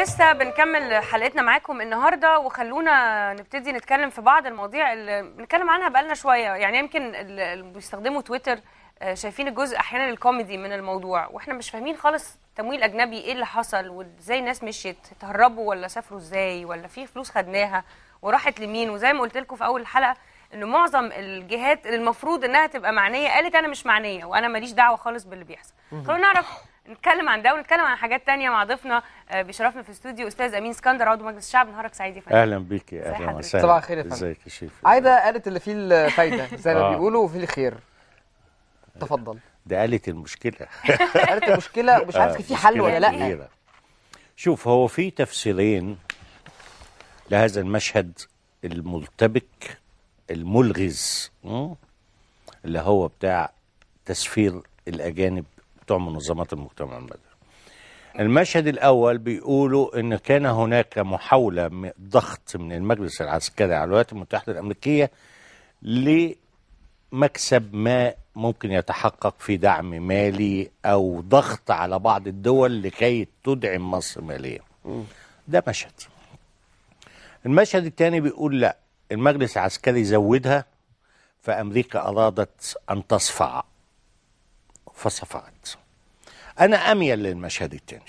ولسه بنكمل حلقتنا معاكم النهارده وخلونا نبتدي نتكلم في بعض المواضيع اللي بنتكلم عنها بقالنا شويه يعني يمكن اللي بيستخدموا تويتر آه، شايفين الجزء احيانا الكوميدي من الموضوع واحنا مش فاهمين خالص تمويل اجنبي ايه اللي حصل وازاي الناس مشيت تهربوا ولا سافروا ازاي ولا في فلوس خدناها وراحت لمين وزي ما قلت لكم في اول الحلقه ان معظم الجهات اللي المفروض انها تبقى معنيه قالت انا مش معنيه وانا ماليش دعوه خالص باللي بيحصل خلونا نعرف نتكلم عن ده ونتكلم عن حاجات تانية مع ضيفنا آه، بيشرفنا في الاستوديو استاذ امين اسكندر عضو مجلس الشعب نهارك سعيد يا فندم اهلا بيك اهلا وسهلا صباح الخير يا فندم ازيك يا شيف عايده قالت اللي فيه الفايده زي ما آه. بيقولوا وفيه الخير تفضل ده قالت المشكله قالت المشكله ومش عارف آه، في حل ولا لا شوف هو في تفسيرين لهذا المشهد الملتبك الملغز اللي هو بتاع تسفير الأجانب بتوع منظمات المجتمع المدني المشهد الأول بيقولوا أن كان هناك محاولة ضغط من المجلس العسكري على الولايات المتحدة الأمريكية لمكسب ما ممكن يتحقق في دعم مالي أو ضغط على بعض الدول لكي تدعم مصر ماليا ده مشهد المشهد الثاني بيقول لا المجلس العسكري زودها فأمريكا أرادت أن تصفع فصفعت انا اميل للمشهد التاني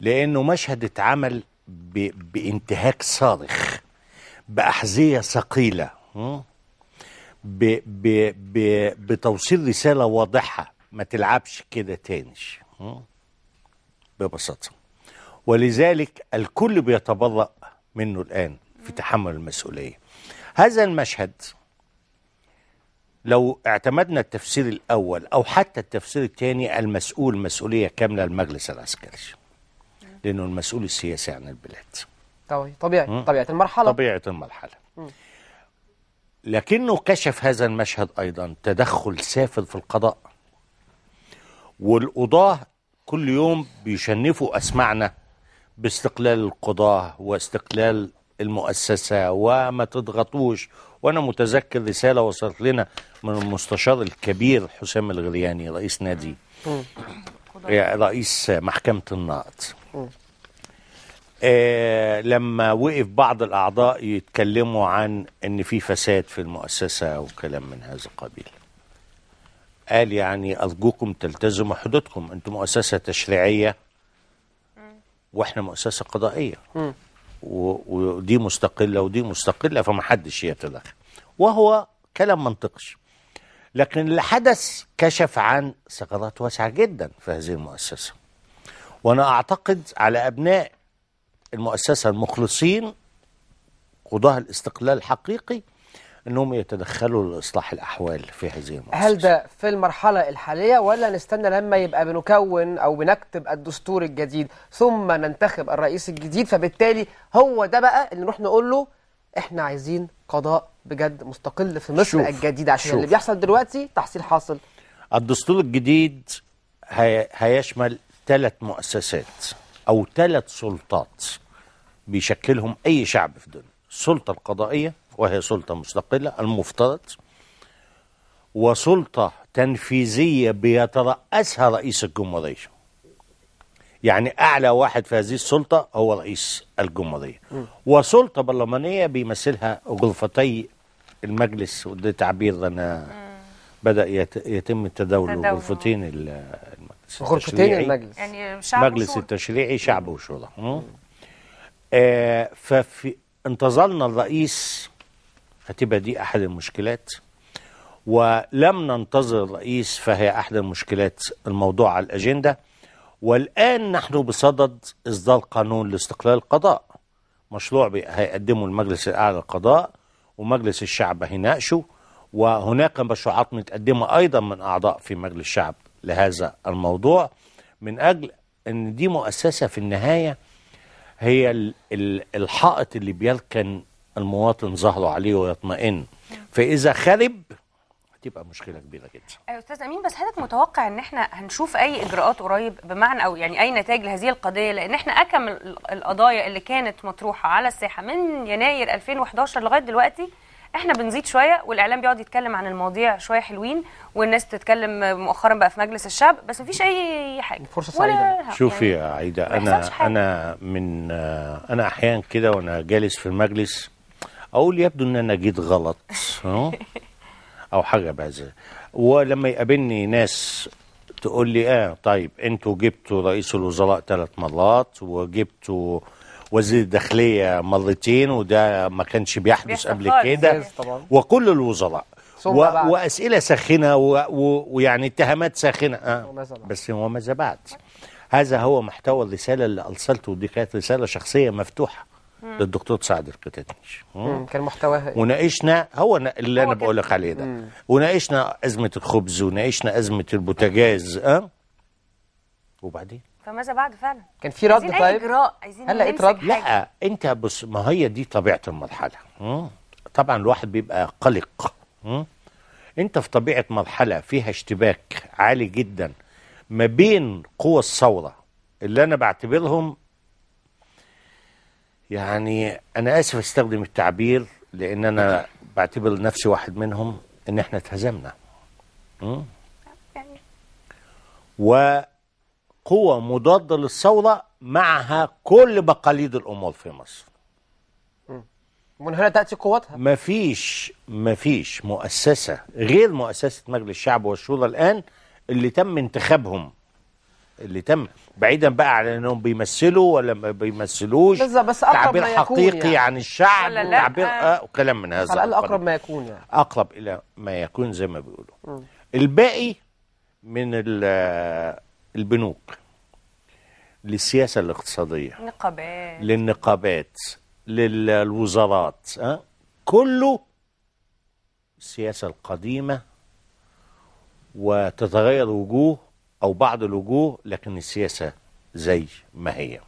لانه مشهد اتعمل ب... بانتهاك صارخ باحذيه ثقيله ب... ب... ب... بتوصيل رساله واضحه ما تلعبش كده تاني ببساطه ولذلك الكل بيتبرأ منه الان في تحمل المسؤوليه هذا المشهد لو اعتمدنا التفسير الأول أو حتى التفسير الثاني المسؤول مسؤولية كاملة المجلس العسكري لأنه المسؤول السياسي عن البلاد طبيعي طبيعي طبيعة المرحلة طبيعة المرحلة لكنه كشف هذا المشهد أيضا تدخل سافل في القضاء والقضاة كل يوم بيشنفوا أسمعنا باستقلال القضاة واستقلال المؤسسة وما تضغطوش وأنا متذكر رسالة وصلت لنا من المستشار الكبير حسام الغرياني رئيس نادي رئيس محكمة النقد آه لما وقف بعض الأعضاء يتكلموا عن أن في فساد في المؤسسة وكلام من هذا القبيل قال يعني أرجوكم تلتزموا حدودكم أنتم مؤسسة تشريعية وإحنا مؤسسة قضائية ودي مستقله ودي مستقله فمحدش يتدخل وهو كلام منطقش لكن اللي حدث كشف عن ثغرات واسعه جدا في هذه المؤسسه وانا اعتقد على ابناء المؤسسه المخلصين قضاها الاستقلال الحقيقي انهم يتدخلوا لاصلاح الاحوال في هذه المؤسسه هل ده في المرحله الحاليه ولا نستنى لما يبقى بنكون او بنكتب الدستور الجديد ثم ننتخب الرئيس الجديد فبالتالي هو ده بقى اللي نروح نقول له احنا عايزين قضاء بجد مستقل في مصر شوف الجديد عشان شوف اللي بيحصل دلوقتي تحصيل حاصل الدستور الجديد هي هيشمل ثلاث مؤسسات او ثلاث سلطات بيشكلهم اي شعب في الدنيا السلطه القضائيه وهي سلطة مستقلة المفترض وسلطة تنفيذية بيترأسها رئيس الجمهورية يعني أعلى واحد في هذه السلطة هو رئيس الجمهورية وسلطة برلمانية بيمثلها غرفتي المجلس وده تعبير أنا بدأ يتم التداول غرفتين المجلس غرفتين المجلس يعني مجلس التشريعي شعب وشورى آه ففي انتظرنا الرئيس هتبقى دي أحد المشكلات ولم ننتظر الرئيس فهي أحد المشكلات الموضوع على الأجندة والآن نحن بصدد إصدار قانون لاستقلال القضاء مشروع هيقدمه المجلس الأعلى للقضاء ومجلس الشعب هيناقشه وهناك مشروعات متقدمة أيضا من أعضاء في مجلس الشعب لهذا الموضوع من أجل أن دي مؤسسة في النهاية هي الحائط اللي بيركن المواطن ظهره عليه ويطمئن فاذا خرب هتبقى مشكله كبيره جدا. أيوة، استاذ امين بس حضرتك متوقع ان احنا هنشوف اي اجراءات قريب بمعنى او يعني اي نتائج لهذه القضيه لان احنا اكم القضايا اللي كانت مطروحه على الساحه من يناير 2011 لغايه دلوقتي احنا بنزيد شويه والاعلام بيقعد يتكلم عن المواضيع شويه حلوين والناس بتتكلم مؤخرا بقى في مجلس الشعب بس مفيش اي حاجه فرصه سعيده شوفي يعني يا عايده انا انا من انا احيانا كده وانا جالس في المجلس اقول يبدو ان انا جيت غلط او حاجه بهذا ولما يقابلني ناس تقول لي اه طيب انتوا جبتوا رئيس الوزراء ثلاث مرات وجبتوا وزير الداخليه مرتين وده ما كانش بيحدث قبل كده وكل الوزراء و... واسئله ساخنه و... و... ويعني اتهامات ساخنه آه. بس وماذا بعد هذا هو محتوى الرساله اللي ارسلته ودي كانت رساله شخصيه مفتوحه للدكتور سعد القتاديش كان محتواها وناقشنا هو اللي انا بقول لك عليه ده وناقشنا ازمه الخبز وناقشنا ازمه البوتاجاز اه وبعدين فماذا بعد فعلا كان في رد طيب اجراء عايزين هل لقيت رد لا انت بص ما هي دي طبيعه المرحله أه؟ طبعا الواحد بيبقى قلق أه؟ انت في طبيعه مرحله فيها اشتباك عالي جدا ما بين قوى الثوره اللي انا بعتبرهم يعني انا اسف استخدم التعبير لان انا بعتبر نفسي واحد منهم ان احنا اتهزمنا أمم؟ وقوة مضادة للثورة معها كل بقاليد الأمور في مصر أمم. من هنا تأتي قوتها مفيش مفيش مؤسسة غير مؤسسة مجلس الشعب والشورى الآن اللي تم انتخابهم اللي تم بعيدا بقى عن انهم بيمثلوا ولا ما بيمثلوش بس أقرب تعبير ما يكون حقيقي يعني. عن الشعب تعبير آه،, آه وكلام من هذا على الاقل اقرب ما يكون يعني اقرب الى ما يكون زي ما بيقولوا الباقي من آه، البنوك للسياسه الاقتصاديه نقابات للنقابات للوزارات أه؟ كله السياسه القديمه وتتغير وجوه أو بعض الوجوه لكن السياسة زي ما هي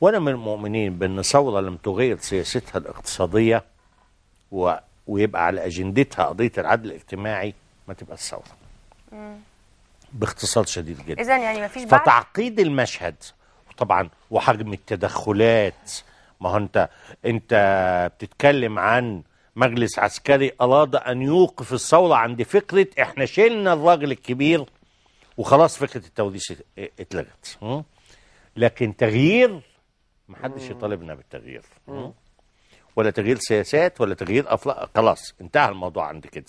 وأنا من المؤمنين بأن ثورة لم تغير سياستها الاقتصادية و... ويبقى على أجندتها قضية العدل الاجتماعي ما تبقى الثورة باختصار شديد جدا إذا يعني ما فيش فتعقيد المشهد طبعا وحجم التدخلات ما هو انت انت بتتكلم عن مجلس عسكري اراد ان يوقف الثوره عند فكره احنا شلنا الراجل الكبير وخلاص فكره التوديس اتلغت لكن تغيير ما حدش يطالبنا بالتغيير ولا تغيير سياسات ولا تغيير افلاق خلاص انتهى الموضوع عند كده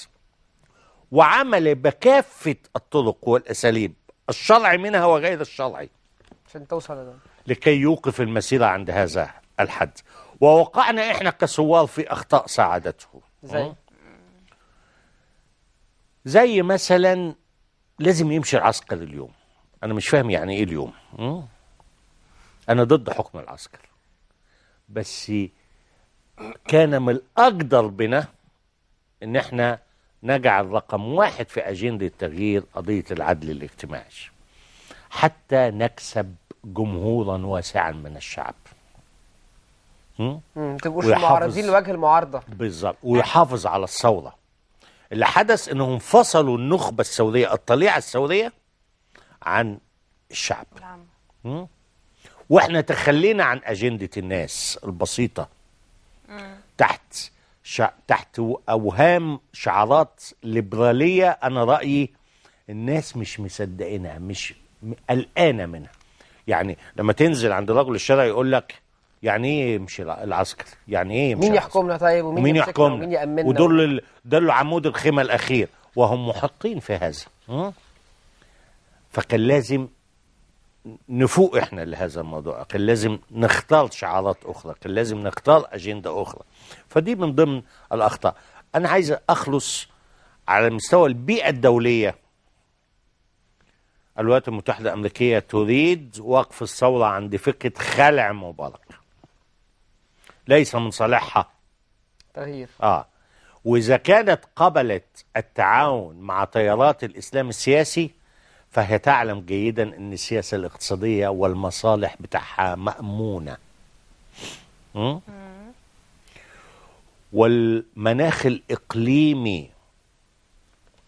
وعمل بكافه الطرق والاساليب الشرعي منها وغير الشرعي عشان توصل لده. لكي يوقف المسيره عند هذا الحد ووقعنا احنا كثوار في اخطاء ساعدته زي زي مثلا لازم يمشي العسكر اليوم انا مش فاهم يعني ايه اليوم انا ضد حكم العسكر بس كان من الاقدر بنا ان احنا نجعل رقم واحد في اجنده التغيير قضيه العدل الاجتماعي حتى نكسب جمهورا واسعا من الشعب تبقوش معارضين لوجه المعارضه بالظبط ويحافظ على الثوره اللي حدث انهم فصلوا النخبه السوديه الطليعه السوديه عن الشعب نعم. واحنا تخلينا عن اجنده الناس البسيطه مم. تحت شع... تحت اوهام شعارات ليبراليه انا رايي الناس مش مصدقينها مش قلقانه منها يعني لما تنزل عند الرجل الشارع يقول لك يعني ايه يمشي العسكر يعني ايه يمشي مين يحكمنا طيب ومين, ومين يحكمنا ومين يامننا ودول دول عمود الخيمه الاخير وهم محقين في هذا فكان لازم نفوق احنا لهذا الموضوع كان لازم نختار شعارات اخرى كان لازم نختار اجنده اخرى فدي من ضمن الاخطاء انا عايز اخلص على مستوى البيئه الدوليه الولايات المتحده الامريكيه تريد وقف الثوره عند فكره خلع مبارك ليس من صالحها تغيير آه وإذا كانت قبلت التعاون مع تيارات الإسلام السياسي فهي تعلم جيدا أن السياسة الاقتصادية والمصالح بتاعها مأمونة م? والمناخ الإقليمي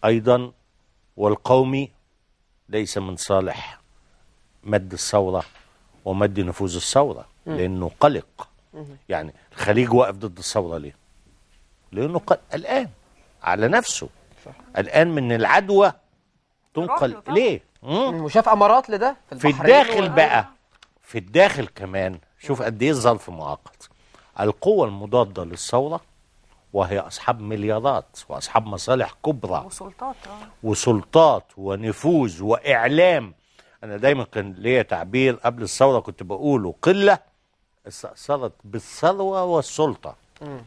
أيضا والقومي ليس من صالح مد الثورة ومد نفوذ الثورة لأنه قلق يعني الخليج واقف ضد الثوره ليه؟ لانه قلقان على نفسه قلقان من العدوى تنقل ليه؟ وشاف امارات لده في, في الداخل بقى في الداخل كمان شوف قد ايه الظرف معقد القوى المضاده للثوره وهي اصحاب مليارات واصحاب مصالح كبرى وسلطات آه. وسلطات ونفوذ واعلام انا دايما كان ليا تعبير قبل الثوره كنت بقوله قله استأصلت بالصلوة والسلطة م.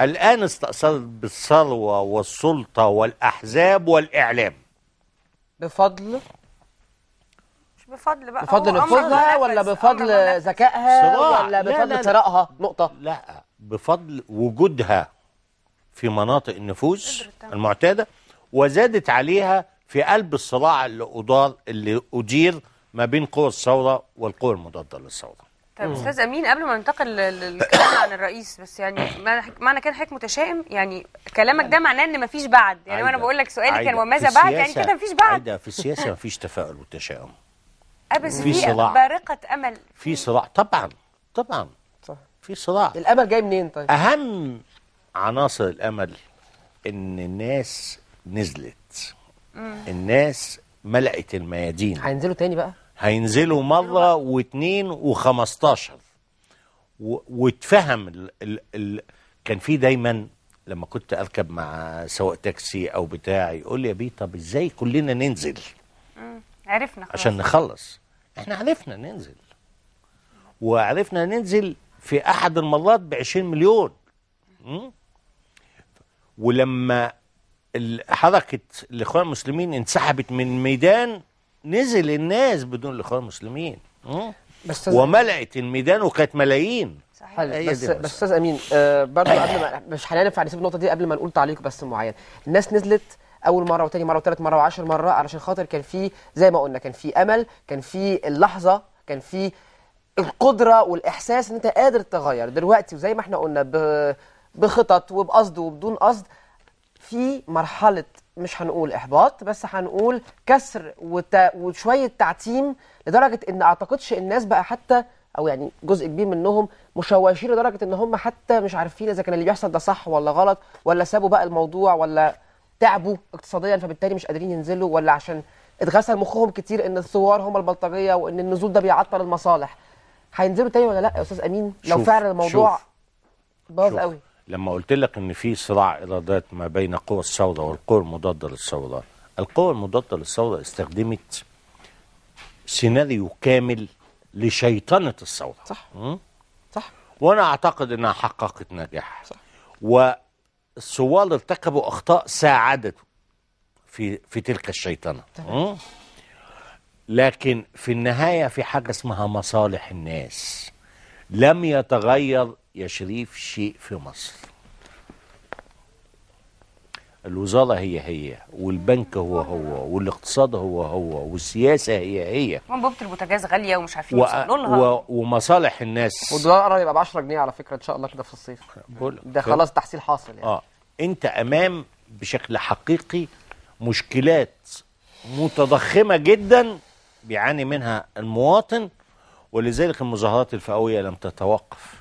الآن استأصلت بالصلوة والسلطة والأحزاب والإعلام بفضل مش بفضل بقى بفضل نفوذها ولا بفضل ذكائها ولا بفضل ثرائها نقطة لا بفضل وجودها في مناطق النفوذ المعتادة وزادت عليها في قلب الصراع اللي أدار اللي أدير ما بين قوى الثورة والقوى المضادة للثورة طيب استاذ امين قبل ما ننتقل للكلام عن الرئيس بس يعني معنى كان حضرتك متشائم يعني كلامك ده معناه ان مفيش بعد يعني وانا بقول لك سؤالي كان وماذا بعد يعني كده مفيش بعد عايده في السياسه مفيش تفاؤل وتشاؤم ابس في صراع بارقه امل في صراع طبعا طبعا صح في صراع الامل جاي منين طيب اهم عناصر الامل ان الناس نزلت الناس ملأت الميادين هينزلوا تاني بقى هينزلوا مرة واثنين وخمستاشر واتفهم ال ال ال كان في دايما لما كنت اركب مع سواق تاكسي او بتاع يقول لي يا بيه طب ازاي كلنا ننزل عرفنا خلاص. عشان نخلص احنا عرفنا ننزل وعرفنا ننزل في احد المرات ب 20 مليون م? ولما حركه الاخوان المسلمين انسحبت من ميدان نزل الناس بدون الاخوان المسلمين بس وملأت الميدان وكانت ملايين صحيح بس بس استاذ امين آه برضه قبل ما مش هننفع نسيب النقطه دي قبل ما نقول تعليق بس معين الناس نزلت اول مره وتاني مره وتالت مره وعشر مره علشان خاطر كان في زي ما قلنا كان في امل كان في اللحظه كان في القدره والاحساس ان انت قادر تغير دلوقتي وزي ما احنا قلنا بخطط وبقصد وبدون قصد في مرحله مش هنقول احباط بس هنقول كسر وت... وشويه تعتيم لدرجه ان اعتقدش الناس بقى حتى او يعني جزء كبير منهم مشوشين لدرجه ان هم حتى مش عارفين اذا كان اللي بيحصل ده صح ولا غلط ولا سابوا بقى الموضوع ولا تعبوا اقتصاديا فبالتالي مش قادرين ينزلوا ولا عشان اتغسل مخهم كتير ان الثوار هم البلطجيه وان النزول ده بيعطل المصالح هينزلوا تاني ولا لا يا استاذ امين لو شوف فعلا الموضوع باظ قوي لما قلت لك ان في صراع ايرادات ما بين قوى السوداء والقوى المضاده للسوداء القوى المضاده للسوداء استخدمت سيناريو كامل لشيطنه السوداء صح م? صح وانا اعتقد انها حققت نجاح صح والثوار ارتكبوا اخطاء ساعدت في في تلك الشيطنه م? لكن في النهايه في حاجه اسمها مصالح الناس لم يتغير يا شريف شيء في مصر الوزارة هي هي والبنك هو هو والاقتصاد هو هو والسياسة هي هي وانبوبة البوتاجاز غالية ومش عارفين يوصلوا لها و... ومصالح الناس والدولار هيبقى ب 10 جنيه على فكرة إن شاء الله كده في الصيف ده خلاص تحصيل حاصل يعني اه أنت أمام بشكل حقيقي مشكلات متضخمة جدا بيعاني منها المواطن ولذلك المظاهرات الفئوية لم تتوقف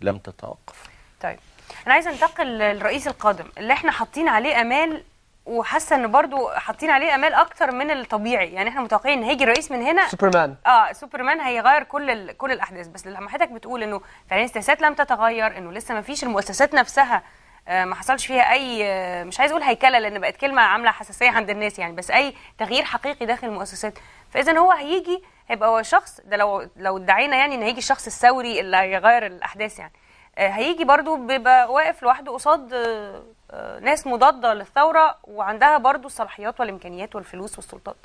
لم تتوقف طيب انا عايزه انتقل للرئيس القادم اللي احنا حاطين عليه امال وحاسه ان برضو حاطين عليه امال اكتر من الطبيعي يعني احنا متوقعين ان هيجي رئيس من هنا سوبرمان اه سوبرمان هيغير كل ال... كل الاحداث بس لما حضرتك بتقول انه فعلا السياسات لم تتغير انه لسه ما فيش المؤسسات نفسها آه، ما حصلش فيها اي آه، مش عايز اقول هيكله لان بقت كلمه عامله حساسيه عند الناس يعني بس اي تغيير حقيقي داخل المؤسسات فاذا هو هيجي هيبقى هو شخص ده لو لو ادعينا يعني ان هيجي الشخص الثوري اللي هيغير الاحداث يعني آه، هيجي برضو بيبقى واقف لوحده قصاد آه، آه، ناس مضاده للثوره وعندها برضو الصلاحيات والامكانيات والفلوس والسلطات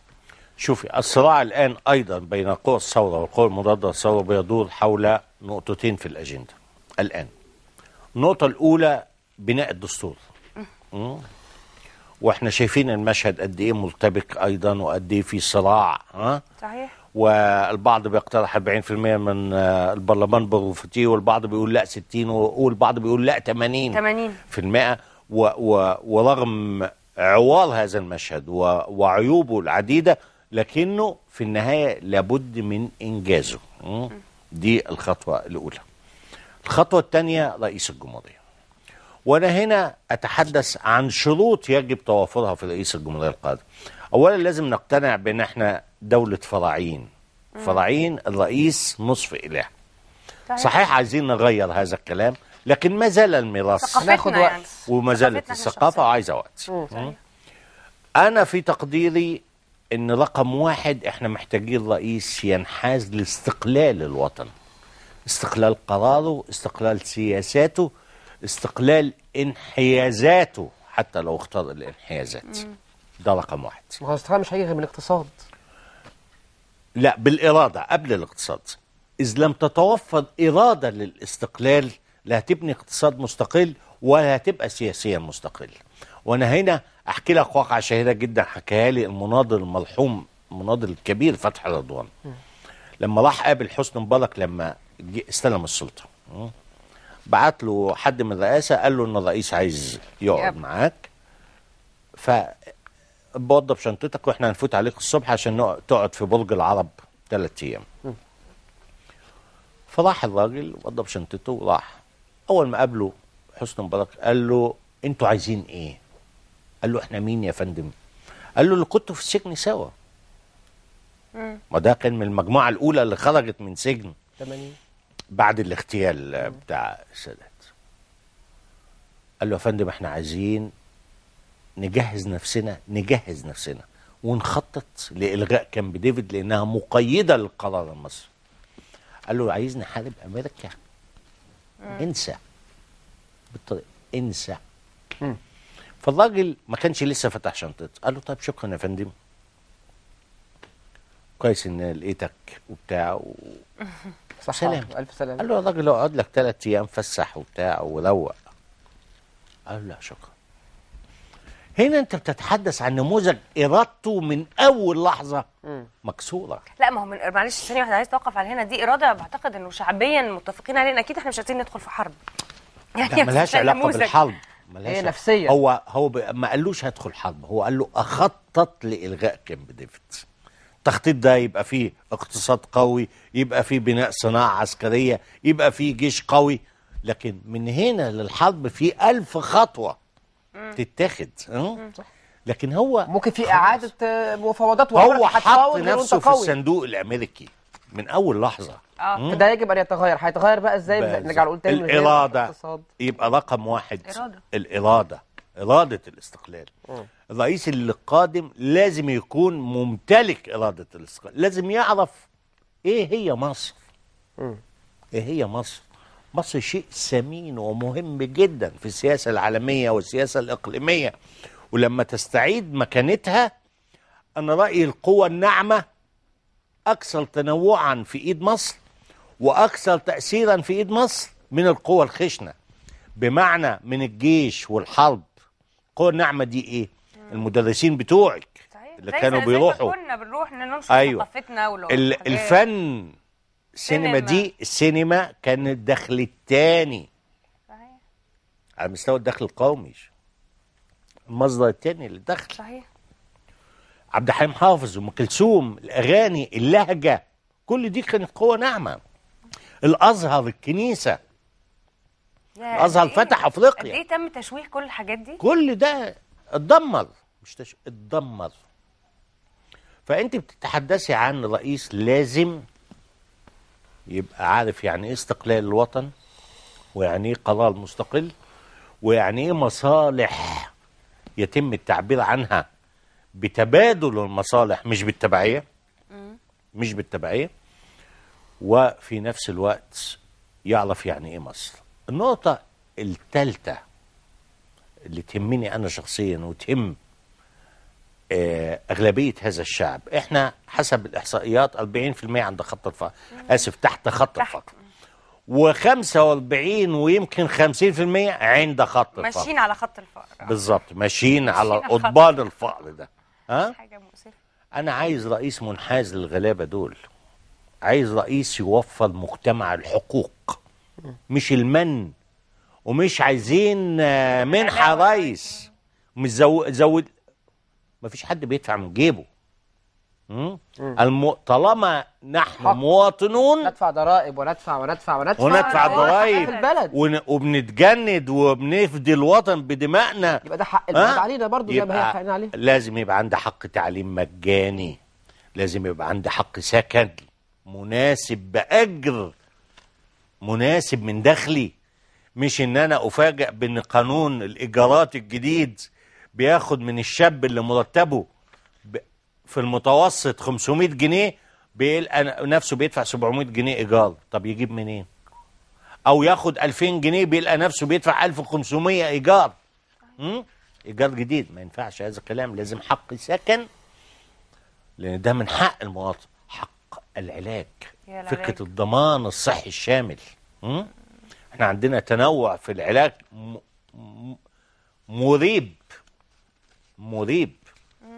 شوفي الصراع الان ايضا بين قوى الثوره والقوى المضاده للثوره بيدور حول نقطتين في الاجنده الان النقطه الاولى بناء الدستور واحنا شايفين المشهد قد ايه مرتبك ايضا وقد ايه في صراع ها صحيح والبعض بيقترح 40% من آه، البرلمان بغرفته والبعض بيقول لا 60 والبعض بيقول لا 80 80 في المئة ورغم عوار هذا المشهد وعيوبه العديدة لكنه في النهاية لابد من إنجازه دي الخطوة الأولى الخطوة الثانية رئيس الجمهورية وأنا هنا أتحدث عن شروط يجب توافرها في رئيس الجمهورية القادم أولا لازم نقتنع بأن احنا دولة فراعين فراعين الرئيس نصف إله صحيح عايزين نغير هذا الكلام لكن ما زال الميراث يعني. ناخد وقت وما زالت الثقافة وعايزة وقت أنا في تقديري إن رقم واحد إحنا محتاجين رئيس ينحاز لاستقلال الوطن استقلال قراره استقلال سياساته استقلال انحيازاته حتى لو اختار الانحيازات ده رقم واحد ما هو مش هيجي من الاقتصاد لا بالإرادة قبل الاقتصاد إذ لم تتوفر إرادة للاستقلال لا هتبني اقتصاد مستقل ولا هتبقى سياسيا مستقل وأنا هنا أحكي لك واقعة شهيرة جدا حكاها لي المناضل الملحوم المناضل الكبير فتحي رضوان لما راح قابل حسني مبارك لما استلم السلطة بعت له حد من الرئاسة قال له إن الرئيس عايز يقعد معاك ف بوضب شنطتك واحنا هنفوت عليك الصبح عشان تقعد في برج العرب ثلاث ايام فراح الراجل وضب شنطته وراح اول ما قابله حسن مبارك قال له انتوا عايزين ايه قال له احنا مين يا فندم قال له اللي كنتوا في السجن سوا ما ده كان من المجموعه الاولى اللي خرجت من سجن 80 بعد الاغتيال بتاع السادات قال له يا فندم احنا عايزين نجهز نفسنا نجهز نفسنا ونخطط لإلغاء كامب ديفيد لأنها مقيدة للقرار المصري قال له عايز نحارب أمريكا آه. انسى بالطريقة انسى فالراجل ما كانش لسه فتح شنطته قال له طيب شكرا يا فندم كويس ان لقيتك وبتاع و... سلام الف سلام قال له يا راجل اقعد لك ثلاث ايام فسح وبتاع وروق قال له لا شكرا هنا انت بتتحدث عن نموذج ارادته من اول لحظه مكسوره لا ما هو معلش ثانيه واحده عايز اتوقف على هنا دي اراده بعتقد انه شعبيا متفقين عليها اكيد احنا مش عايزين ندخل في حرب يعني ملهاش علاقه بالحرب ملهاش هي نفسيه هو هو ما قالوش هدخل حرب هو قال له اخطط لالغاء كامب ديفيد التخطيط ده يبقى فيه اقتصاد قوي يبقى فيه بناء صناعه عسكريه يبقى فيه جيش قوي لكن من هنا للحرب في ألف خطوه تتاخد اه لكن هو ممكن في اعاده آه، مفاوضات هو حط نفسه في الصندوق الامريكي من اول لحظه اه ده يجب ان يتغير هيتغير بقى ازاي نرجع نقول تاني الاراده يبقى رقم واحد الاراده اراده الاستقلال الرئيس القادم لازم يكون ممتلك اراده الاستقلال لازم يعرف ايه هي مصر ايه هي مصر مصر شيء ثمين ومهم جدا في السياسة العالمية والسياسة الإقليمية ولما تستعيد مكانتها أنا رأيي القوى الناعمة أكثر تنوعا في إيد مصر وأكثر تأثيرا في إيد مصر من القوى الخشنة بمعنى من الجيش والحرب القوى الناعمة دي إيه؟ المدرسين بتوعك اللي كانوا بيروحوا كنا بنروح ننشر أيوة. ثقافتنا الفن السينما دي السينما كان الدخل الثاني صحيح على مستوى الدخل القومي المصدر الثاني للدخل صحيح عبد الحليم حافظ ام كلثوم الاغاني اللهجه كل دي كانت قوه ناعمه الازهر الكنيسه الازهر إيه فتح افريقيا ايه تم تشويه كل الحاجات دي كل ده اتدمر مش تشويه اتدمر فانت بتتحدثي عن رئيس لازم يبقى عارف يعني ايه استقلال الوطن ويعني ايه قرار مستقل ويعني ايه مصالح يتم التعبير عنها بتبادل المصالح مش بالتبعيه مش بالتبعيه وفي نفس الوقت يعرف يعني ايه مصر النقطه الثالثه اللي تهمني انا شخصيا وتهم آه، أغلبية هذا الشعب إحنا حسب الإحصائيات 40% عند خط الفقر آسف تحت خط الفقر و45 ويمكن 50% عند خط الفقر ماشيين على خط الفقر بالظبط ماشيين على قضبان الفقر ده ها حاجة مؤسفة أنا عايز رئيس منحاز للغلابة دول عايز رئيس يوفر مجتمع الحقوق مش المن ومش عايزين آه، منحة رئيس مش زود مفيش حد بيدفع من جيبه طالما نحن حق. مواطنون ندفع ضرائب وندفع وندفع وندفع وندفع آه، ضرائب ون... وبنتجند وبنفدي الوطن بدمائنا يبقى ده حق آه؟ البلد علينا برضه زي ما هي حقنا عليه لازم يبقى عندي حق تعليم مجاني لازم يبقى عندي حق سكن مناسب بأجر مناسب من دخلي مش ان انا افاجئ بان قانون الايجارات الجديد بياخد من الشاب اللي مرتبه في المتوسط 500 جنيه بيلقى نفسه بيدفع 700 جنيه ايجار طب يجيب منين او ياخد 2000 جنيه بيلقى نفسه بيدفع 1500 ايجار ايجار جديد ما ينفعش هذا الكلام لازم حق سكن لان ده من حق المواطن حق العلاج فكره الضمان الصحي الشامل احنا عندنا تنوع في العلاج مريب مريب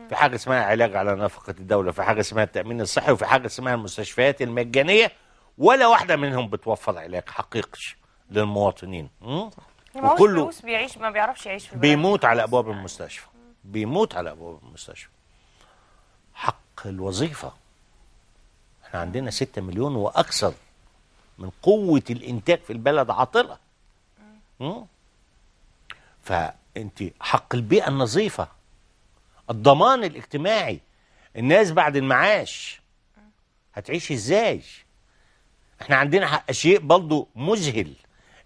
في حاجه اسمها علاج على نفقه الدوله في حاجه اسمها التامين الصحي وفي حاجه اسمها المستشفيات المجانيه ولا واحده منهم بتوفر علاج حقيقي للمواطنين وكله فلوس بيعيش ما بيعرفش يعيش في بيموت على ابواب المستشفى بيموت على ابواب المستشفى حق الوظيفه احنا عندنا 6 مليون واكثر من قوه الانتاج في البلد عاطله فانت حق البيئه النظيفه الضمان الاجتماعي الناس بعد المعاش هتعيش ازاي احنا عندنا شيء برضه مذهل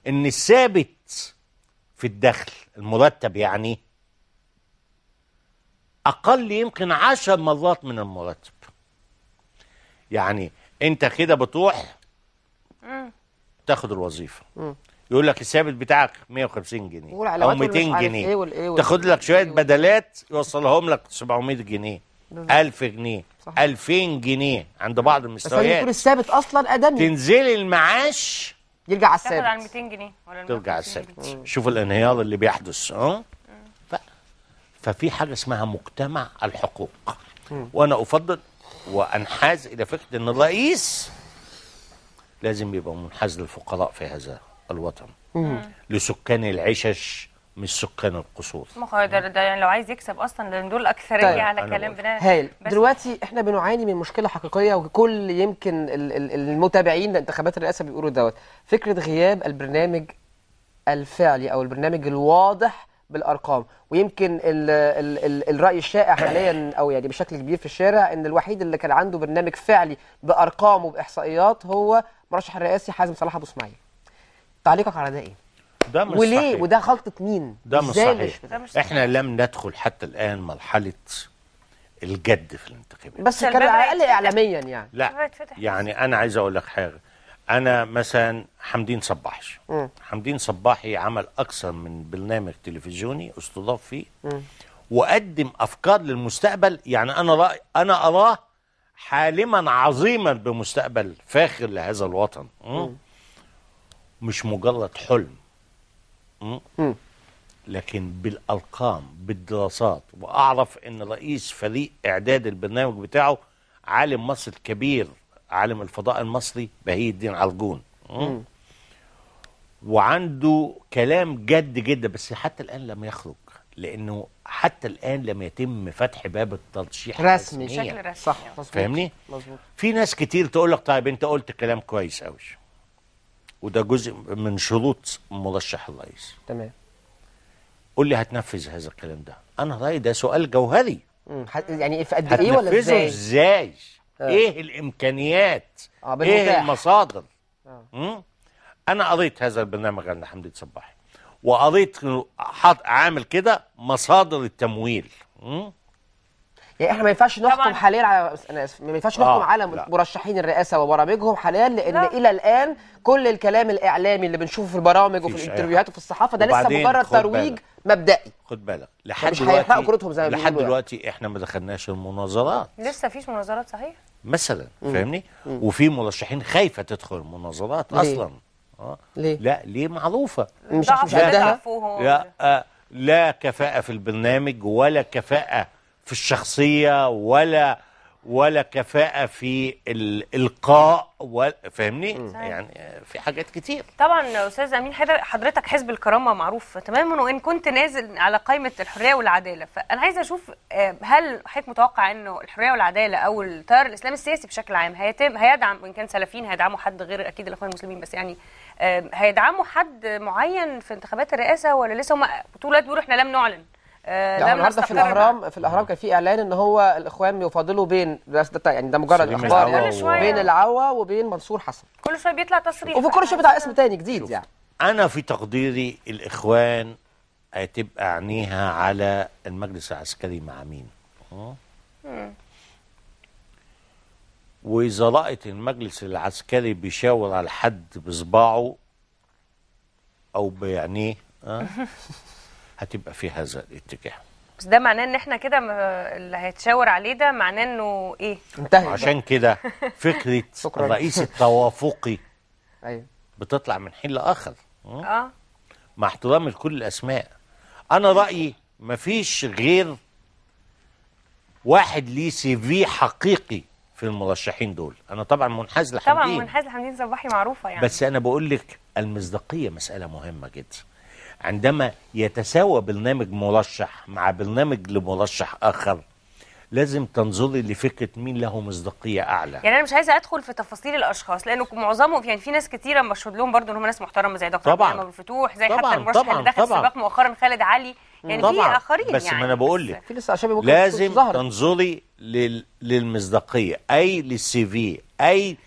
ان الثابت في الدخل المرتب يعني اقل يمكن عشر مرات من المرتب يعني انت كده بتروح تاخد الوظيفه يقول لك الثابت بتاعك 150 جنيه او 200 جنيه إيه والإيه والإيه تاخد لك إيه شويه بدلات يوصلهم لك 700 جنيه 1000 جنيه 2000 جنيه عند بعض المستويات بس يكون الثابت اصلا ادمي تنزل المعاش يرجع على الثابت على 200 جنيه ولا ترجع على الثابت شوف الانهيار اللي بيحدث اه ف... ففي حاجه اسمها مجتمع الحقوق وانا افضل وانحاز الى فكره ان الرئيس لازم يبقى منحاز للفقراء في هذا الوطن لسكان العشش مش سكان القصور ما هو ده, يعني لو عايز يكسب اصلا لان دول اكثريه طيب. على كلام بناء هايل دلوقتي احنا بنعاني من مشكله حقيقيه وكل يمكن المتابعين لانتخابات الرئاسه بيقولوا دوت فكره غياب البرنامج الفعلي او البرنامج الواضح بالارقام ويمكن الـ الـ الـ الراي الشائع حاليا او يعني بشكل كبير في الشارع ان الوحيد اللي كان عنده برنامج فعلي بارقام وباحصائيات هو مرشح الرئاسي حازم صلاح ابو اسماعيل تعليقك على ده ايه؟ ده مش وليه صحيح. وده خلطة مين؟ ده مش صحيح مش صحيح. احنا لم ندخل حتى الان مرحله الجد في الانتخابات بس كان على الاقل اعلاميا يعني لا يعني انا عايز اقول لك حاجه انا مثلا حمدين صباحي م. حمدين صباحي عمل اكثر من برنامج تلفزيوني استضاف فيه م. وقدم افكار للمستقبل يعني انا رأي انا اراه حالما عظيما بمستقبل فاخر لهذا الوطن م. م. مش مجرد حلم م? لكن بالأرقام بالدراسات وأعرف أن رئيس فريق إعداد البرنامج بتاعه عالم مصر كبير عالم الفضاء المصري بهي الدين عرجون وعنده كلام جد جدا بس حتى الآن لم يخرج لأنه حتى الآن لم يتم فتح باب الترشيح رسمي شكل رسمي صح مظبوط فاهمني؟ مظبوط في ناس كتير تقول لك طيب أنت قلت كلام كويس أوي وده جزء من شروط مرشح الرئيس تمام قول لي هتنفذ هذا الكلام ده انا رايي ده سؤال جوهري يعني في قد ايه ولا ازاي ازاي آه. ايه الامكانيات آه ايه المصادر آه. انا قريت هذا البرنامج عند حمدي صباحي وقريت عامل كده مصادر التمويل مم؟ يعني احنا ما ينفعش نحكم حاليا على انا اسف ما ينفعش نحكم آه. على مرشحين الرئاسه وبرامجهم حاليا لان لا. الى الان كل الكلام الاعلامي اللي بنشوفه في البرامج وفي الانترفيوهات وفي الصحافه ده لسه مجرد ترويج بالك. مبدئي خد بالك يعني لحد دلوقتي كرتهم زي ما لحد يعني. دلوقتي احنا ما دخلناش المناظرات لسه فيش مناظرات صحيح مثلا فاهمني وفي مرشحين خايفه تدخل المناظرات اصلا آه. ليه؟ لا ليه معروفه مش عارفه لا, لا, آه، لا كفاءه في البرنامج ولا كفاءه في الشخصيه ولا ولا كفاءه في الالقاء فاهمني يعني في حاجات كتير طبعا استاذ امين حضرتك حزب الكرامه معروف تماما وان كنت نازل على قائمه الحريه والعداله فانا عايزه اشوف آه، هل حضرتك متوقع انه الحريه والعداله او التيار الاسلامي السياسي بشكل عام هيتم هيدعم ان كان سلفيين هيدعموا حد غير اكيد الاخوان المسلمين بس يعني آه، هيدعموا حد معين في انتخابات الرئاسه ولا لسه هم طول الوقت بيقولوا احنا لم نعلن آه يعني لما النهارده في الاهرام في الاهرام كان في اعلان ان هو الاخوان بيفاضلوا بين ده يعني ده مجرد اخبار يعني بين العوا وبين منصور حسن كل شويه بيطلع تصريح وفي كل شويه بيطلع اسم تاني جديد يعني انا في تقديري الاخوان هتبقى عينيها على المجلس العسكري مع مين أه؟ واذا لقت المجلس العسكري بيشاور على حد بصباعه او بعينيه أه؟ هتبقى في هذا الاتجاه بس ده معناه ان احنا كده اللي هيتشاور عليه ده معناه انه ايه انتهى عشان كده فكره الرئيس التوافقي ايوه بتطلع من حين لاخر اه مع احترام لكل الاسماء انا رايي مفيش غير واحد ليه سي في حقيقي في المرشحين دول انا طبعا منحاز لحمدين طبعا منحاز لحمدين صباحي معروفه يعني بس انا بقول لك المصداقيه مساله مهمه جدا عندما يتساوى برنامج مرشح مع برنامج لمرشح آخر لازم تنظري لفكره مين له مصداقيه اعلى يعني انا مش عايزه ادخل في تفاصيل الاشخاص لانه معظمهم يعني في ناس كتيره مشهود لهم برضو ان هم ناس محترمه زي دكتور طبعا ابو الفتوح زي طبعا حتى المرشح اللي دخل السباق مؤخرا خالد علي يعني في اخرين بس يعني ما انا بقول لك في لسه لازم تنظري لل... للمصداقيه اي للسي في اي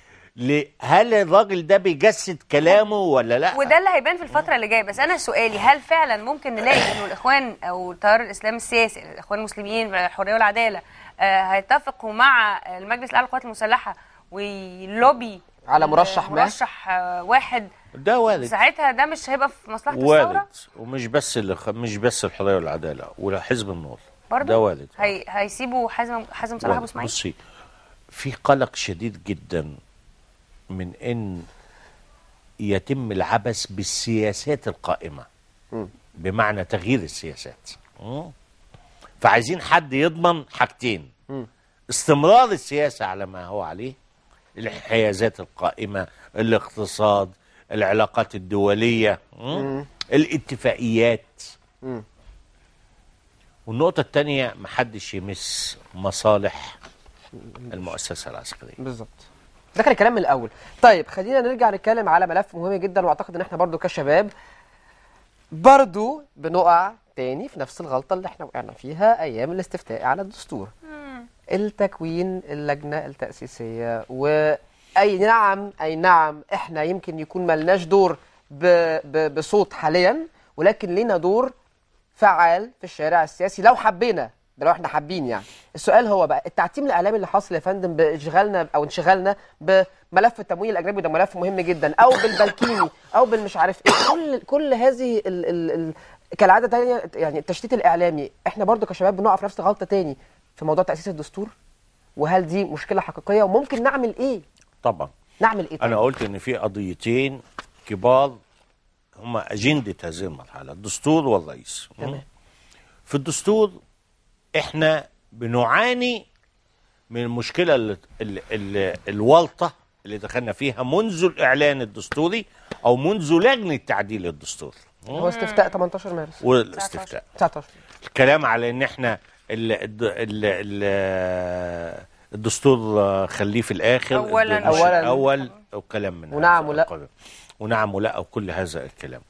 هل الراجل ده بيجسد كلامه ولا لا وده اللي هيبان في الفتره اللي جايه بس انا سؤالي هل فعلا ممكن نلاقي انه الاخوان او تيار الاسلام السياسي الاخوان المسلمين الحريه والعداله آه، هيتفقوا مع المجلس الاعلى للقوات المسلحه ويلوبي على مرشح ما مرشح آه، واحد ده وارد ساعتها ده مش هيبقى في مصلحه الثوره وارد ومش بس الخ... مش بس الحريه والعداله ولا حزب النور برضه ده وارد هي... هيسيبوا حازم حازم صلاح ابو اسماعيل بصي في قلق شديد جدا من ان يتم العبث بالسياسات القائمه بمعنى تغيير السياسات فعايزين حد يضمن حاجتين استمرار السياسه على ما هو عليه الحيازات القائمه الاقتصاد العلاقات الدوليه الاتفاقيات والنقطه الثانيه محدش يمس مصالح المؤسسه العسكريه بالظبط ده كان الكلام من الاول طيب خلينا نرجع نتكلم على ملف مهم جدا واعتقد ان احنا برضو كشباب برضو بنقع تاني في نفس الغلطه اللي احنا وقعنا فيها ايام الاستفتاء على الدستور التكوين اللجنه التاسيسيه واي نعم اي نعم احنا يمكن يكون ملناش دور ب... ب... بصوت حاليا ولكن لينا دور فعال في الشارع السياسي لو حبينا ده لو احنا حابين يعني السؤال هو بقى التعتيم الاعلامي اللي حاصل يا فندم باشغالنا او انشغالنا بملف التمويل الاجنبي وده ملف مهم جدا او بالبلكيني او بالمش عارف ايه كل كل هذه ال ال ال كالعاده تانية يعني التشتيت الاعلامي احنا برضو كشباب بنقع في نفس الغلطه تاني في موضوع تاسيس الدستور وهل دي مشكله حقيقيه وممكن نعمل ايه طبعا نعمل ايه طبعا. انا قلت ان في قضيتين كبار هما اجنده هذه المرحله الدستور والرئيس تمام في الدستور احنا بنعاني من المشكلة ال ال الوالطة اللي دخلنا فيها منذ الإعلان الدستوري أو منذ لجنة تعديل الدستور هو استفتاء 18 مارس والاستفتاء 19 الكلام على ان احنا الـ الـ الـ الدستور خليه في الاخر اولا اولا اول وكلام من ونعم ولا ونعم ولا وكل هذا الكلام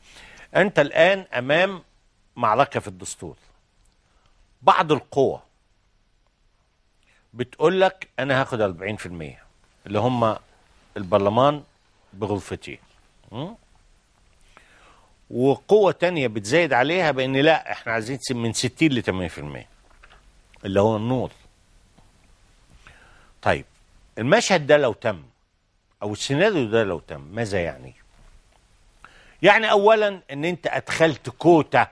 انت الان امام معركه في الدستور بعض القوى بتقول لك انا هاخد 40% اللي هم البرلمان بغرفتي وقوة تانية بتزايد عليها بان لا احنا عايزين من 60 ل 80% اللي هو النور طيب المشهد ده لو تم او السيناريو ده لو تم ماذا يعني يعني اولا ان انت ادخلت كوتا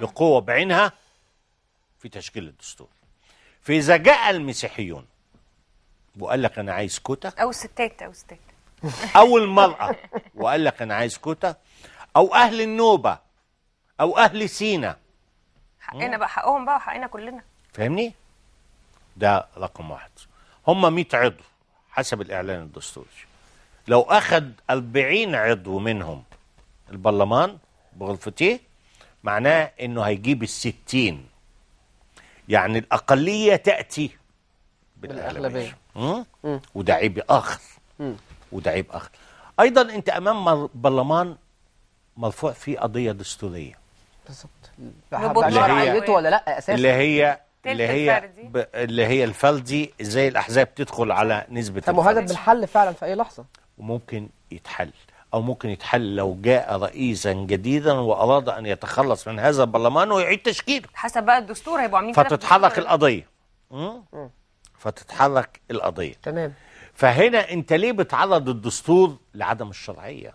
لقوة بعينها في تشكيل الدستور فإذا جاء المسيحيون وقال لك أنا عايز كوتا أو ستات أو ستات أو المرأة وقال لك أنا عايز كوتا أو أهل النوبة أو أهل سينا حقنا بقى حقهم بقى وحقنا كلنا فاهمني؟ ده رقم واحد هم 100 عضو حسب الإعلان الدستوري لو أخذ 40 عضو منهم البرلمان بغرفتيه معناه انه هيجيب الستين يعني الأقلية تأتي بالأغلبية وده عيب آخر وده عيب آخر أيضا أنت أمام برلمان مرفوع فيه قضية دستورية بالظبط اللي هي ولا لا أساسا اللي هي اللي هي ب... اللي هي الفردي زي الأحزاب تدخل على نسبة طب وهذا بالحل فعلا في أي لحظة وممكن يتحل أو ممكن يتحل لو جاء رئيسا جديدا وأراد أن يتخلص من هذا البرلمان ويعيد تشكيله حسب بقى الدستور هيبقوا عاملين فتتحرك القضية فتتحرك القضية تمام فهنا أنت ليه بتعرض الدستور لعدم الشرعية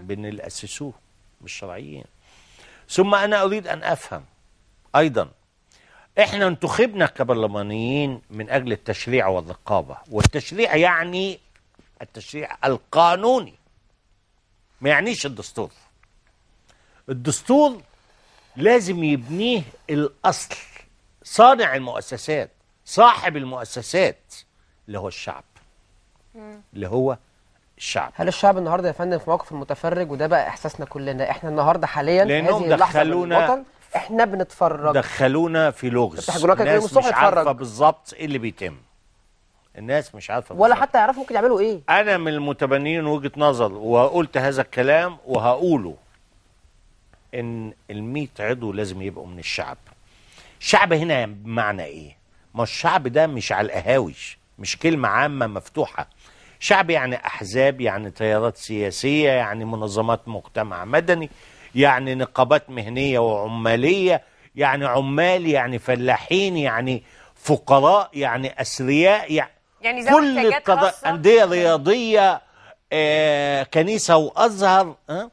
بين اللي أسسوه مش شرعيين ثم أنا أريد أن أفهم أيضا احنا انتخبنا كبرلمانيين من اجل التشريع والرقابه والتشريع يعني التشريع القانوني ما يعنيش الدستور الدستور لازم يبنيه الأصل صانع المؤسسات صاحب المؤسسات اللي هو الشعب اللي هو الشعب هل الشعب النهارده يا فندم في موقف المتفرج وده بقى احساسنا كلنا احنا النهارده حاليا لانهم دخلونا احنا بنتفرج دخلونا في لغز الناس مش عارفه بالظبط ايه اللي بيتم الناس مش عارفه ولا حتى يعرفوا ممكن يعملوا ايه انا من المتبنيين وجهه نظر وقلت هذا الكلام وهقوله ان ال عضو لازم يبقوا من الشعب الشعب هنا بمعنى ايه ما الشعب ده مش على القهاوي مش كلمه عامه مفتوحه شعب يعني احزاب يعني تيارات سياسيه يعني منظمات مجتمع مدني يعني نقابات مهنيه وعماليه يعني عمال يعني فلاحين يعني فقراء يعني اثرياء يعني يعني زي كل القضاء أندية رياضية آه كنيسة وأزهر آه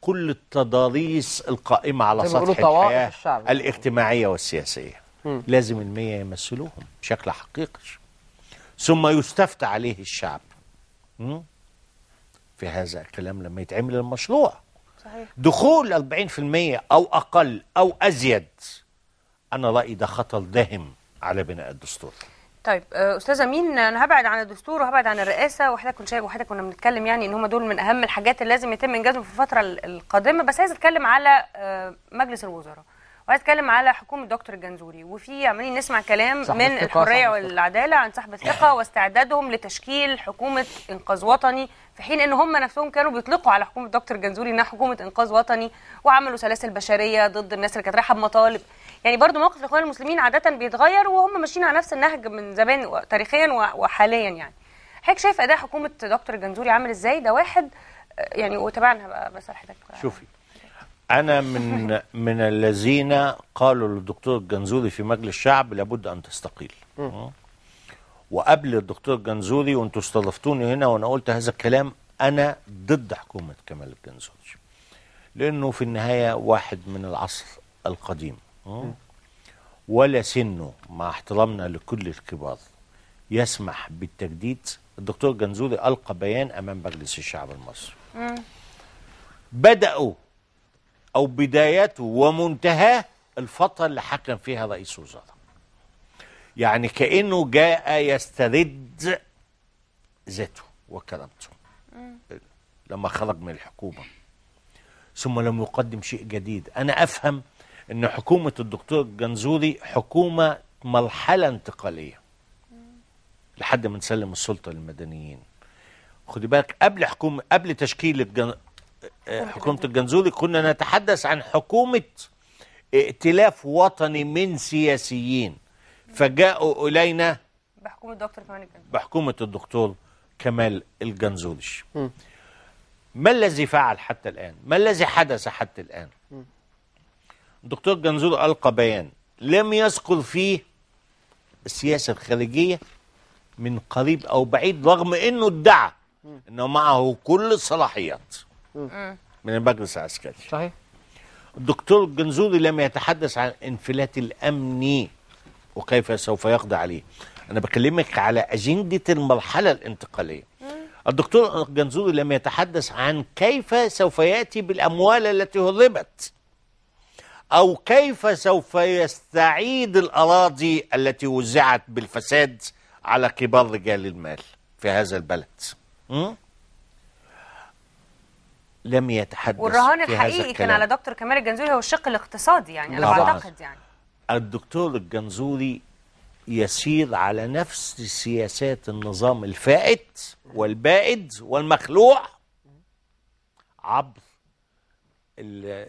كل التضاريس القائمة على سطح الحياة الاجتماعية والسياسية م. لازم المية يمثلوهم بشكل حقيقي ثم يستفتى عليه الشعب م? في هذا الكلام لما يتعمل المشروع صحيح. دخول 40% أو أقل أو أزيد أنا رأيي ده خطر داهم على بناء الدستور طيب آه، استاذه مين انا هبعد عن الدستور وهبعد عن الرئاسه وحضرتك كنت شايف وحضرتك كنا بنتكلم يعني ان هم دول من اهم الحاجات اللي لازم يتم انجازهم في الفتره القادمه بس عايز اتكلم على آه، مجلس الوزراء وعايز اتكلم على حكومه دكتور الجنزوري وفي عمالين نسمع كلام من الحريه والعداله عن سحب الثقه واستعدادهم لتشكيل حكومه انقاذ وطني في حين ان هم نفسهم كانوا بيطلقوا على حكومه دكتور الجنزوري انها حكومه انقاذ وطني وعملوا سلاسل بشريه ضد الناس اللي كانت رايحه بمطالب يعني برضو موقف الاخوان المسلمين عاده بيتغير وهم ماشيين على نفس النهج من زمان تاريخيا وحاليا يعني حضرتك شايف اداء حكومه دكتور الجنزوري عامل ازاي ده واحد يعني وتابعنا بقى بسال حضرتك شوفي انا من من الذين قالوا للدكتور الجنزوري في مجلس الشعب لابد ان تستقيل اه؟ وقبل الدكتور الجنزوري وانتم استضفتوني هنا وانا قلت هذا الكلام انا ضد حكومه كمال الجنزوري لانه في النهايه واحد من العصر القديم ولا سنه مع احترامنا لكل الكبار يسمح بالتجديد الدكتور جنزوري ألقى بيان أمام مجلس الشعب المصري بدأوا أو بدايته ومنتهاه الفترة اللي حكم فيها رئيس وزراء يعني كأنه جاء يسترد ذاته وكرامته لما خرج من الحكومة ثم لم يقدم شيء جديد أنا أفهم ان حكومه الدكتور الجنزوري حكومه مرحله انتقاليه لحد ما نسلم السلطه للمدنيين خدي بالك قبل حكومه قبل تشكيل الجن... حكومه الجنزوري كنا نتحدث عن حكومه ائتلاف وطني من سياسيين فجاءوا الينا بحكومه الدكتور كمال الجنزوري بحكومه الدكتور كمال الجنزوري ما الذي فعل حتى الان ما الذي حدث حتى الان الدكتور جنزور ألقى بيان لم يذكر فيه السياسة الخارجية من قريب أو بعيد رغم أنه ادعى أنه معه كل الصلاحيات من المجلس العسكري صحيح الدكتور الجنزوري لم يتحدث عن الانفلات الأمني وكيف سوف يقضي عليه أنا بكلمك على أجندة المرحلة الانتقالية الدكتور جنزوري لم يتحدث عن كيف سوف يأتي بالأموال التي هربت أو كيف سوف يستعيد الأراضي التي وزعت بالفساد على كبار رجال المال في هذا البلد لم يتحدث والرهان الحقيقي كان على دكتور كمال الجنزوري هو الشق الاقتصادي يعني أنا بعتقد نعم. يعني الدكتور الجنزوري يسير على نفس سياسات النظام الفائت والبائد والمخلوع عبر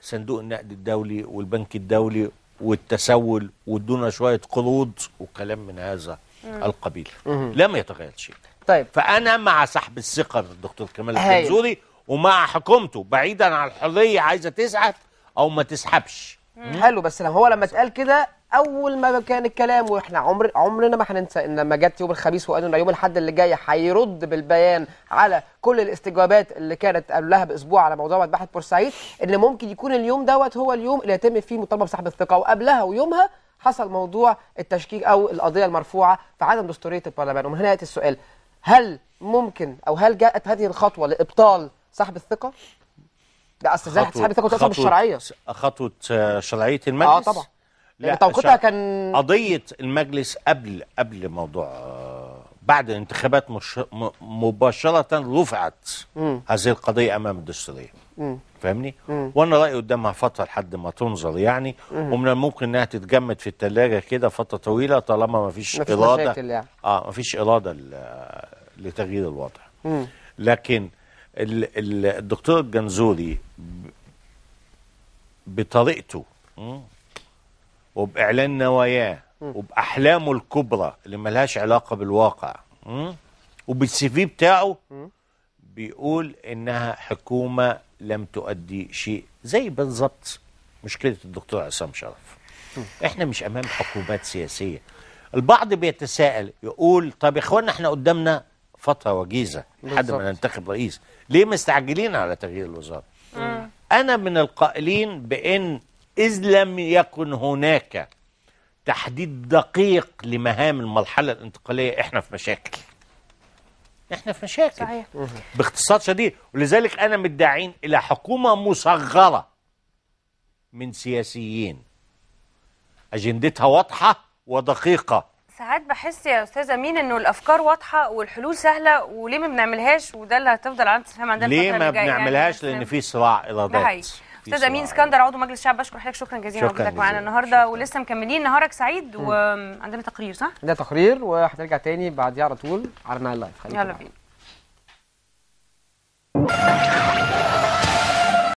صندوق النقد الدولي والبنك الدولي والتسول وادونا شويه قروض وكلام من هذا القبيل لم يتغير شيء طيب فانا مع سحب الثقه الدكتور كمال الكنزوري ومع حكومته بعيدا عن الحريه عايزه تسحب او ما تسحبش حلو بس لو هو لما اتقال كده اول ما كان الكلام واحنا عمر عمرنا ما هننسى ان لما جت يوم الخميس وقالوا ان يوم الاحد اللي جاي هيرد بالبيان على كل الاستجوابات اللي كانت قبلها باسبوع على موضوع مذبحه بورسعيد ان ممكن يكون اليوم دوت هو اليوم اللي يتم فيه مطالبه بسحب الثقه وقبلها ويومها حصل موضوع التشكيك او القضيه المرفوعه في عدم دستوريه البرلمان ومن هنا ياتي السؤال هل ممكن او هل جاءت هذه الخطوه لابطال سحب الثقه؟ لا اصل ازاي سحب الثقه وتقسم بالشرعيه؟ خطوه آه، شرعيه آه، المجلس اه طبعا لا توقيتها كان قضيه المجلس قبل قبل موضوع آه، بعد الانتخابات مش مباشره رفعت مم. هذه القضيه امام الدستوريه فاهمني وانا رايي قدامها فتره لحد ما تنظر يعني مم. ومن الممكن انها تتجمد في الثلاجه كده فتره طويله طالما ما فيش اراده يعني. اه ما فيش اراده لتغيير الوضع مم. لكن ال الدكتور الجنزوري بطريقته مم. وبإعلان نواياه وبأحلامه الكبرى اللي ملهاش علاقة بالواقع وبالسي في بتاعه بيقول إنها حكومة لم تؤدي شيء زي بالظبط مشكلة الدكتور عصام شرف إحنا مش أمام حكومات سياسية البعض بيتساءل يقول طب يا إخوانا إحنا قدامنا فترة وجيزة لحد ما ننتخب رئيس ليه مستعجلين على تغيير الوزارة أنا من القائلين بأن إذ لم يكن هناك تحديد دقيق لمهام المرحلة الانتقالية احنا في مشاكل احنا في مشاكل صحيح. باختصار شديد ولذلك انا مدعين الى حكومة مصغرة من سياسيين اجندتها واضحة ودقيقة ساعات بحس يا استاذ امين انه الافكار واضحه والحلول سهله وليه ما بنعملهاش وده اللي هتفضل عند عندنا ليه ما يعني، بنعملهاش يعني لان في صراع ارادات استاذ امين اسكندر عضو مجلس الشعب بشكر حضرتك شكرا جزيلا لوجودك معانا النهارده ولسه مكملين نهارك سعيد وعندنا تقرير صح؟ عندنا تقرير وهترجع تاني بعديها على طول على نايل لايف يلا بينا